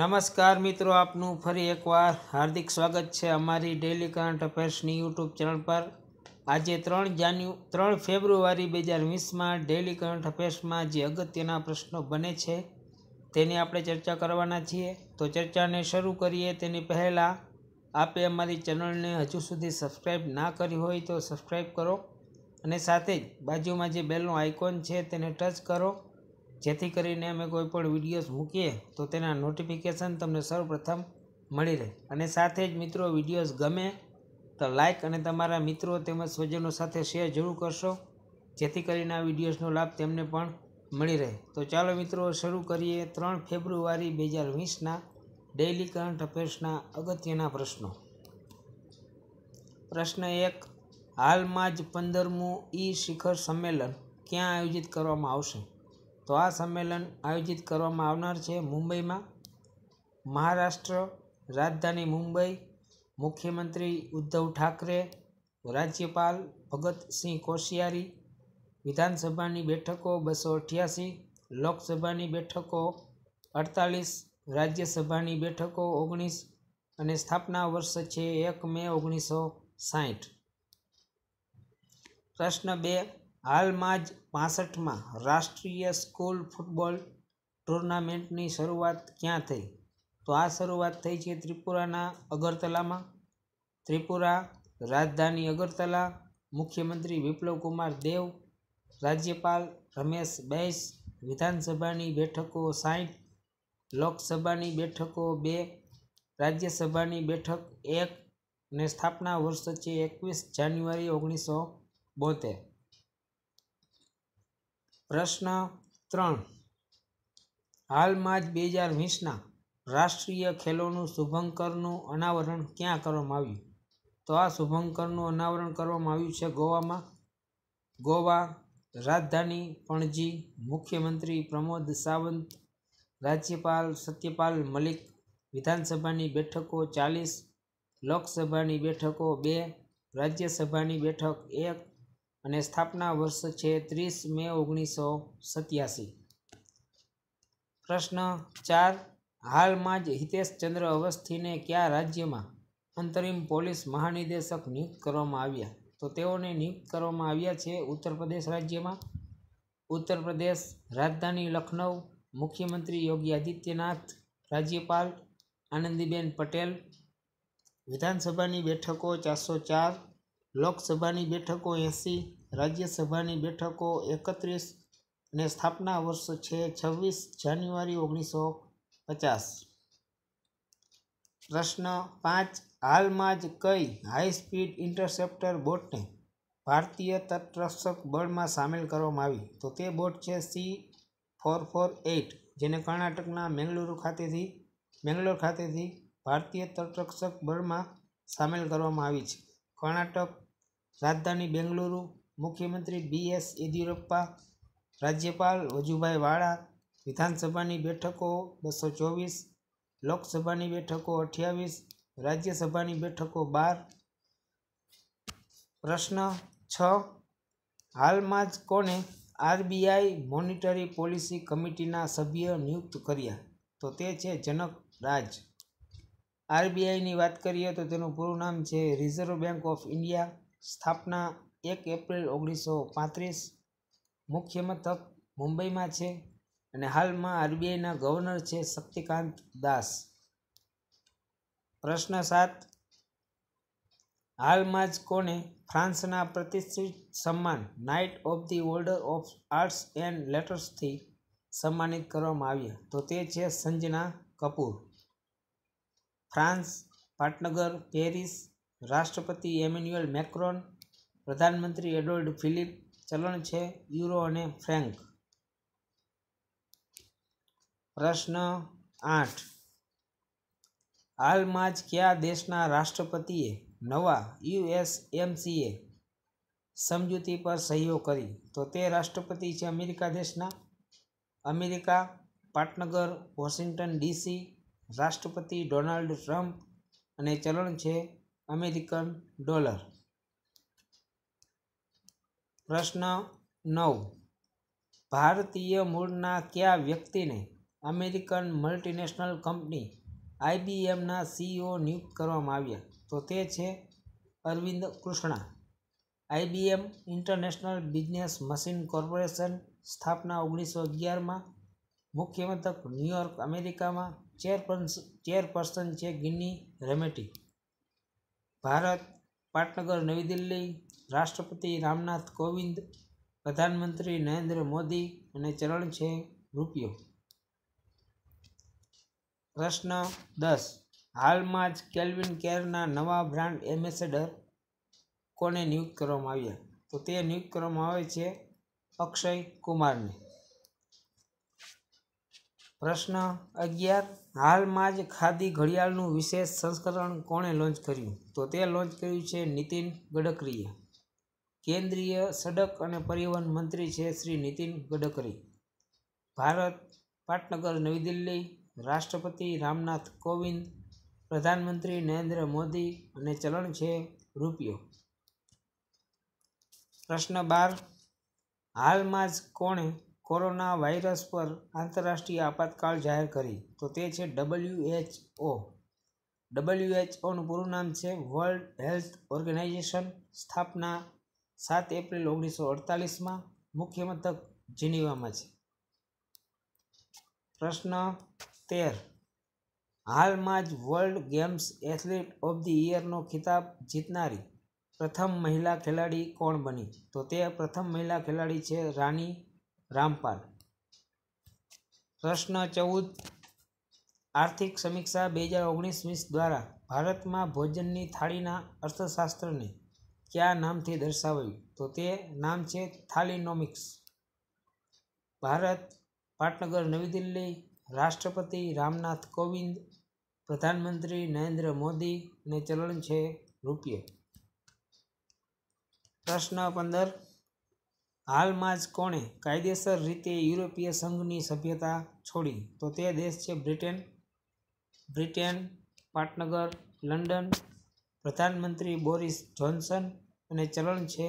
નમસ્કાર મિત્રો આપનું ફરી એકવાર હાર્દિક સ્વાગત છે અમારી ડેલી કરંટ અફેર્સની યુટ્યુબ ચેનલ પર આજે ત્રણ જાન્યુ ત્રણ ફેબ્રુઆરી બે હજાર વીસમાં ડેલી કરંટ અફેર્સમાં જે અગત્યના પ્રશ્નો બને છે તેની આપણે ચર્ચા કરવાના છીએ તો ચર્ચાને શરૂ કરીએ તેની પહેલાં આપે અમારી ચેનલને હજુ સુધી સબસ્ક્રાઈબ ના કરી હોય તો સબસ્ક્રાઈબ કરો અને સાથે જ બાજુમાં જે બેલનું આઇકોન છે તેને ટચ કરો જેથી કરીને અમે કોઈપણ પણ વિડીયોઝ મૂકીએ તો તેના નોટિફિકેશન તમને સૌપ્રથમ મળી રહે અને સાથે જ મિત્રો વિડીયોઝ ગમે તો લાઇક અને તમારા મિત્રો તેમજ સ્વજનો સાથે શેર જરૂર કરશો જેથી કરીને આ વિડીયોઝનો લાભ તેમને પણ મળી રહે તો ચાલો મિત્રો શરૂ કરીએ ત્રણ ફેબ્રુઆરી બે હજાર વીસના ડેઇલી કરંટ અફેર્સના અગત્યના પ્રશ્નો પ્રશ્ન એક હાલમાં જ પંદરમું ઈ શિખર સંમેલન ક્યાં આયોજિત કરવામાં આવશે તો આ સંમેલન આયોજિત કરવામાં આવનાર છે મુંબઈમાં મહારાષ્ટ્ર રાજધાની મુંબઈ મુખ્યમંત્રી ઉદ્ધવ ઠાકરે રાજ્યપાલ ભગતસિંહ કોશિયારી વિધાનસભાની બેઠકો બસો અઠ્યાસી લોકસભાની બેઠકો અડતાલીસ રાજ્યસભાની બેઠકો ઓગણીસ અને સ્થાપના વર્ષ છે એક મે ઓગણીસો સાહીઠ પ્રશ્ન બે હાલમાં જ પાસઠમાં રાષ્ટ્રીય સ્કૂલ ફૂટબોલ ટુર્નામેન્ટની શરૂઆત ક્યાં થઈ તો આ શરૂઆત થઈ છે ત્રિપુરાના અગરતલામાં ત્રિપુરા રાજધાની અગરતલા મુખ્યમંત્રી વિપ્લવ કુમાર દેવ રાજ્યપાલ રમેશ બૈસ વિધાનસભાની બેઠકો સાઠ લોકસભાની બેઠકો બે રાજ્યસભાની બેઠક એક ને સ્થાપના વર્ષ છે એકવીસ જાન્યુઆરી ઓગણીસો બોતેર પ્રશ્ન ત્રણ હાલમાં જ બે હજાર વીસના રાષ્ટ્રીય ખેલોનું શુભંકરનું અનાવરણ ક્યાં કરવામાં આવ્યું તો આ શુભંકરનું અનાવરણ કરવામાં આવ્યું છે ગોવામાં ગોવા રાજધાની પણજી મુખ્યમંત્રી પ્રમોદ સાવંત રાજ્યપાલ સત્યપાલ મલિક વિધાનસભાની બેઠકો ચાલીસ લોકસભાની બેઠકો બે રાજ્યસભાની બેઠક એક અને સ્થાપના વર્ષ છે ત્રીસ મે ઓગણીસો સત્યાસી પ્રશ્ન ચાર હાલમાં જ હિતેશચંદ્ર અવસ્થીને કયા રાજ્યમાં અંતરિમ પોલીસ મહાનિદેશક નિયુક્ત કરવામાં આવ્યા તો તેઓને નિયુક્ત કરવામાં આવ્યા છે ઉત્તર પ્રદેશ રાજ્યમાં ઉત્તર પ્રદેશ રાજધાની લખનઉ મુખ્યમંત્રી યોગી આદિત્યનાથ રાજ્યપાલ આનંદીબેન પટેલ વિધાનસભાની બેઠકો ચારસો ચાર લોકસભાની બેઠકો એંસી રાજ્યસભાની બેઠકો એકત્રીસ અને સ્થાપના વર્ષ છે છવ્વીસ જાન્યુઆરી ઓગણીસો પચાસ પ્રશ્ન પાંચ હાલમાં જ કઈ હાઈ સ્પીડ ઇન્ટરસેપ્ટર બોટને ભારતીય તટરક્ષક બળમાં સામેલ કરવામાં આવી તો તે બોટ છે સી ફોર ફોર એઇટ જેને કર્ણાટકના મેંગલુરુ ખાતેથી મેંગલોર ખાતેથી ભારતીય તટરક્ષક બળમાં સામેલ કરવામાં આવી છે કર્ણાટક રાજધાની બેંગલુરુ મુખ્યમંત્રી બી એસ યેદિયુરપ્પા રાજ્યપાલ વજુભાઈ વાળા વિધાનસભાની બેઠકો બસો ચોવીસ લોકસભાની બેઠકો અઠ્યાવીસ રાજ્યસભાની બેઠકો બાર પ્રશ્ન છ હાલમાં જ કોને આરબીઆઈ મોનિટરી પોલિસી કમિટીના સભ્ય નિયુક્ત કર્યા તો તે છે જનક રાજ આરબીઆઈની વાત કરીએ તો તેનું પૂરું નામ છે રિઝર્વ બેંક ઓફ ઇન્ડિયા સ્થાપના એક એપ્રિલ ઓગણીસો પાંત્રીસ મુખ્ય મથક મુંબઈમાં છે અને હાલમાં આરબીઆઈના ગવર્નર છે શક્તિકાંત દાસ પ્રશ્ન સાત હાલમાં જ કોને ફ્રાન્સના પ્રતિષ્ઠિત સન્માન knight of the order of arts and લેટર્સથી સન્માનિત કરવામાં આવ્યા તો તે છે સંજના કપૂર ફ્રાન્સ પાટનગર પેરિસ રાષ્ટ્રપતિ એમ્યુન્યુઅલ મેક્રોન પ્રધાનમંત્રી એડોલ્ડ ફિલિપ ચલણ છે યુરો અને ફ્રેન્ક પ્રશ્ન આઠ હાલમાં જ કયા દેશના રાષ્ટ્રપતિએ નવા યુએસએમસીએ સમજૂતી પર સહીઓ કરી તો તે રાષ્ટ્રપતિ છે અમેરિકા દેશના અમેરિકા પાટનગર વોશિંગ્ટન ડીસી રાષ્ટ્રપતિ ડોનાલ્ડ ટ્રમ્પ અને ચલણ છે અમેરિકન ડોલર પ્રશ્ન નવ ભારતીય મૂળના કયા વ્યક્તિને અમેરિકન મલ્ટીનેશનલ કંપની આઈબીએમના સીઈઓ નિયુક્ત કરવામાં આવ્યા તો તે છે Arvind Krishna IBM international business machine corporation સ્થાપના ઓગણીસો અગિયારમાં મુખ્ય મથક ન્યૂયોર્ક અમેરિકામાં ચેરપર્સન ચેરપર્સન છે ગિન્ની રેમેટી ભારત પાટનગર નવી દિલ્હી રાષ્ટ્રપતિ રામનાથ કોવિંદ પ્રધાનમંત્રી નરેન્દ્ર મોદી અને ચરણ છે રૂપિયો પ્રશ્ન દસ હાલમાં જ કેલ્વિન કેરના નવા બ્રાન્ડ એમ્બેસેડર કોને નિયુક્ત કરવામાં આવ્યા તો તે નિયુક્ત કરવામાં આવે છે અક્ષય કુમારને પ્રશ્ન અગિયાર હાલમાં જ ખાદી ઘડિયાળનું વિશેષ સંસ્કરણ કોણે લોન્ચ કર્યું તો તે લોન્ચ કર્યું છે નીતિન ગડકરીએ કેન્દ્રીય સડક અને પરિવહન મંત્રી છે શ્રી નીતિન ગડકરી ભારત પાટનગર નવી દિલ્હી રાષ્ટ્રપતિ રામનાથ કોવિંદ પ્રધાનમંત્રી નરેન્દ્ર મોદી અને ચલણ છે રૂપિયો પ્રશ્ન બાર હાલમાં જ કોણે કોરોના વાયરસ પર આંતરરાષ્ટ્રીય આપાતકાળ જાહેર કરી તો તે છે ડબલ્યુએચઓ ડબલ્યુએચઓનું પૂરું નામ છે વર્લ્ડ હેલ્થ ઓર્ગેનાઇઝેશન સ્થાપના સાત એપ્રિલ ઓગણીસો અડતાલીસમાં મુખ્ય મથક જીનીવામાં છે પ્રશ્ન તેર હાલમાં જ world games athlete of the ઇયરનો ખિતાબ જીતનારી પ્રથમ મહિલા ખેલાડી કોણ બની તો તે પ્રથમ મહિલા ખેલાડી છે રાની રામપાલ પ્રશ્ન ચૌદ આર્થિક સમીક્ષા બે હજાર ઓગણીસ વીસ દ્વારા ભારતમાં ભોજનની થાળીના અર્થશાસ્ત્રને કયા નામથી દર્શાવાયું તો તે નામ છે થાલિનોમિક્સ ભારત પાટનગર નવી દિલ્હી રાષ્ટ્રપતિ રામનાથ કોવિંદ પ્રધાનમંત્રી નરેન્દ્ર મોદી ને ચલણ છે રૂપિયો પ્રશ્ન પંદર હાલમાં જ કોણે કાયદેસર રીતે યુરોપીય સંઘની સભ્યતા છોડી તો તે દેશ છે બ્રિટેન બ્રિટેન પાટનગર લંડન પ્રધાનમંત્રી બોરિસ જોન્સન અને ચલણ છે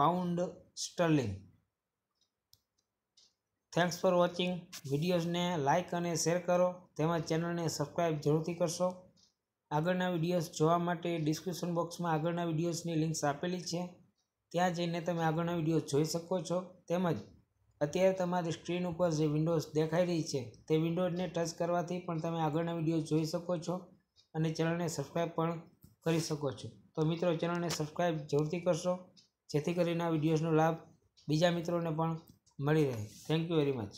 pound sterling thanks for watching વિડીયોઝને લાઇક અને શેર કરો તેમજ ચેનલને સબસ્ક્રાઈબ જરૂરથી કરશો આગળના વિડીયોઝ જોવા માટે ડિસ્ક્રિપ્શન બોક્સમાં આગળના વિડીયોઝની લિંક્સ આપેલી છે ત્યાં જઈને તમે આગળના વિડીયો જોઈ શકો છો તેમજ અત્યારે તમારી સ્ક્રીન ઉપર જે વિન્ડોઝ દેખાઈ રહી છે તે વિન્ડોઝને ટચ કરવાથી પણ તમે આગળના વિડીયો જોઈ શકો છો અને ચેનલને સબસ્ક્રાઈબ પણ કરી શકો છો તો મિત્રો ચેનલને સબસ્ક્રાઈબ જરૂરથી કરશો જેથી કરીને આ વિડીયોઝનો લાભ બીજા મિત્રોને પણ મળી રહે થેન્ક યુ વેરી મચ